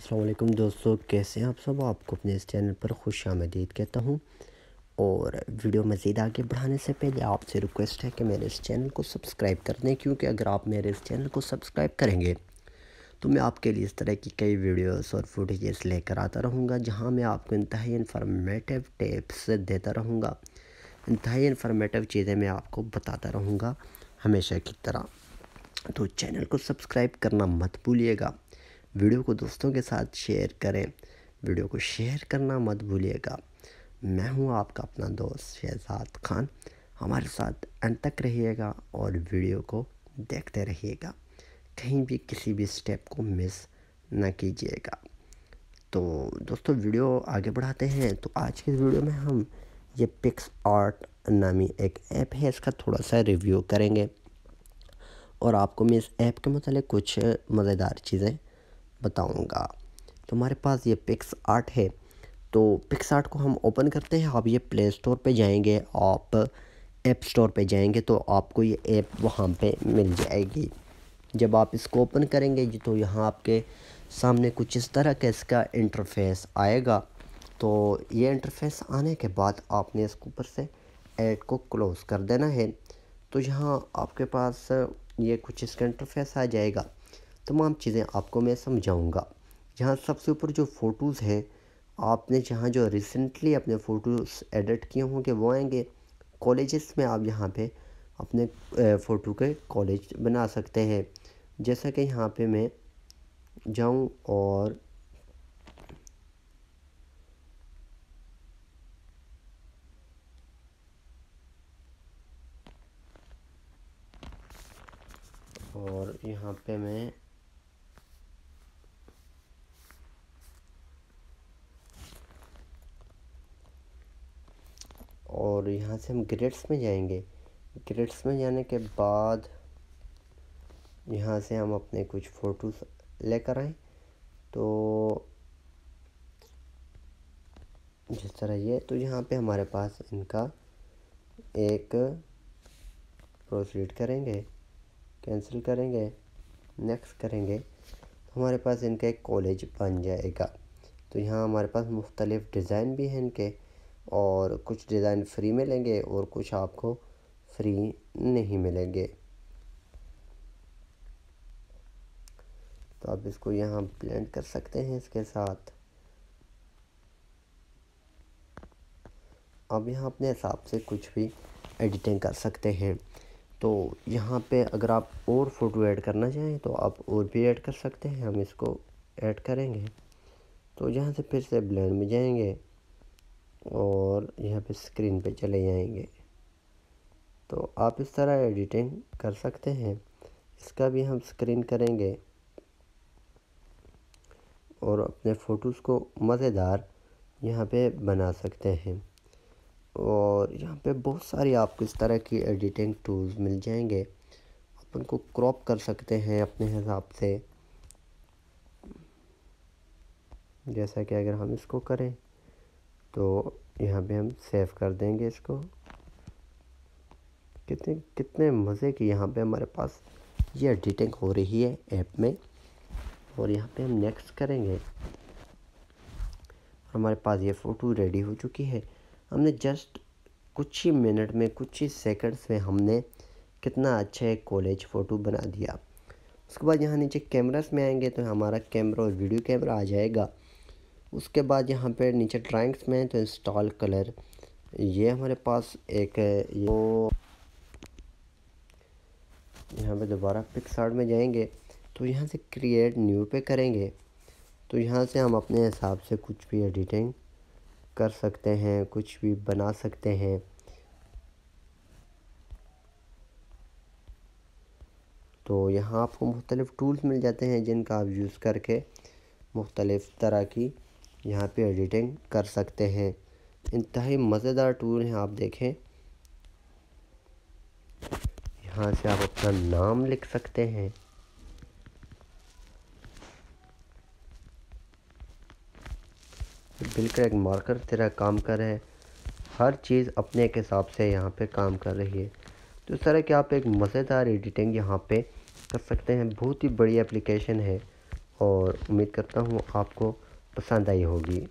असलम दोस्तों कैसे हैं आप सब आपको अपने इस चैनल पर खुश आमदीद कहता हूँ और वीडियो मज़ीद आगे बढ़ाने से पहले आपसे रिक्वेस्ट है कि मेरे इस चैनल को सब्सक्राइब कर दें क्योंकि अगर आप मेरे इस चैनल को सब्सक्राइब करेंगे तो मैं आपके लिए इस तरह की कई वीडियोस और फुटेज लेकर आता रहूँगा जहाँ मैं आपको इंतहाई इन्फॉर्मेटिव टिप्स देता रहूँगा इंतहाई इन्फॉर्मेटिव चीज़ें मैं आपको बताता रहूँगा हमेशा की तरह तो चैनल को सब्सक्राइब करना मत भूलिएगा वीडियो को दोस्तों के साथ शेयर करें वीडियो को शेयर करना मत भूलिएगा मैं हूँ आपका अपना दोस्त शहजाद खान हमारे साथ अंत तक रहिएगा और वीडियो को देखते रहिएगा कहीं भी किसी भी स्टेप को मिस ना कीजिएगा तो दोस्तों वीडियो आगे बढ़ाते हैं तो आज के वीडियो में हम ये पिक्स आर्ट नामी एक ऐप है इसका थोड़ा सा रिव्यू करेंगे और आपको मैं इस ऐप के मतलब कुछ मज़ेदार चीज़ें बताऊंगा हमारे पास ये पिक्स आर्ट है तो पिक्स आर्ट को हम ओपन करते हैं आप ये प्ले स्टोर पे जाएंगे आप ऐप स्टोर पे जाएंगे तो आपको ये ऐप वहाँ पे मिल जाएगी जब आप इसको ओपन करेंगे तो यहाँ आपके सामने कुछ इस तरह का इसका इंटरफेस आएगा तो ये इंटरफेस आने के बाद आपने इसके ऊपर से ऐड को क्लोज़ कर देना है तो यहाँ आपके पास ये कुछ इसका इंटरफेस आ जाएगा तमाम चीज़ें आपको मैं समझाऊँगा यहाँ सबसे ऊपर जो फ़ोटोज़ हैं आपने जहाँ जो रिसेंटली अपने फ़ोटोज़ एडिट किए होंगे वो आएंगे कॉलेजेस में आप यहाँ पे अपने फ़ोटो के कॉलेज बना सकते हैं जैसा कि यहाँ पे मैं जाऊँ और और यहाँ पे मैं और यहाँ से हम ग्रेड्स में जाएंगे ग्रेड्स में जाने के बाद यहाँ से हम अपने कुछ फ़ोटोज़ लेकर आए तो जिस तरह ये तो यहाँ पे हमारे पास इनका एक प्रोसीड करेंगे कैंसिल करेंगे नेक्स्ट करेंगे तो हमारे पास इनका एक कॉलेज बन जाएगा तो यहाँ हमारे पास मुख्तलिफ़ डिज़ाइन भी हैं इनके और कुछ डिज़ाइन फ्री मिलेंगे और कुछ आपको फ्री नहीं मिलेंगे तो आप इसको यहाँ ब्लेंड कर सकते हैं इसके साथ आप यहाँ अपने हिसाब से कुछ भी एडिटिंग कर सकते हैं तो यहाँ पे अगर आप और फ़ोटो ऐड करना चाहें तो आप और भी ऐड कर सकते हैं हम इसको ऐड करेंगे तो यहाँ से फिर से ब्लेंड में जाएंगे और यहाँ पे स्क्रीन पे चले जाएंगे तो आप इस तरह एडिटिंग कर सकते हैं इसका भी हम स्क्रीन करेंगे और अपने फ़ोटोज़ को मज़ेदार यहाँ पे बना सकते हैं और यहाँ पे बहुत सारी आपको इस तरह की एडिटिंग टूल्स मिल जाएंगे आप उनको क्रॉप कर सकते हैं अपने हिसाब से जैसा कि अगर हम इसको करें तो यहाँ पे हम सेव कर देंगे इसको कितने कितने मज़े की यहाँ पे हमारे पास ये एडिटिंग हो रही है ऐप में और यहाँ पे हम नेक्स्ट करेंगे हमारे पास ये फ़ोटो रेडी हो चुकी है हमने जस्ट कुछ ही मिनट में कुछ ही सेकंड्स में हमने कितना अच्छा एक कॉलेज फ़ोटो बना दिया उसके बाद यहाँ नीचे कैमरास में आएंगे तो हमारा कैमरा और वीडियो कैमरा आ जाएगा उसके बाद यहाँ पे नीचे ड्राइंग्स में तो इंस्टॉल कलर ये हमारे पास एक वो यहाँ पे दोबारा आर्ट में जाएंगे तो यहाँ से क्रिएट न्यू पे करेंगे तो यहाँ से हम अपने हिसाब से कुछ भी एडिटिंग कर सकते हैं कुछ भी बना सकते हैं तो यहाँ आपको मुख्तलिफ़ टूल्स मिल जाते हैं जिनका आप यूज़ करके मुख्तलिफ़ तरह की यहाँ पे एडिटिंग कर सकते हैं इंतहाई मज़ेदार टूल हैं आप देखें यहाँ से आप अपना नाम लिख सकते हैं बिल्कुल एक मार्कर तेरा काम कर रहा है हर चीज़ अपने एक हिसाब से यहाँ पे काम कर रही है तो इस तरह के आप एक मज़ेदार एडिटिंग यहाँ पे कर सकते हैं बहुत ही बड़ी एप्लीकेशन है और उम्मीद करता हूँ आपको पसंद आई होगी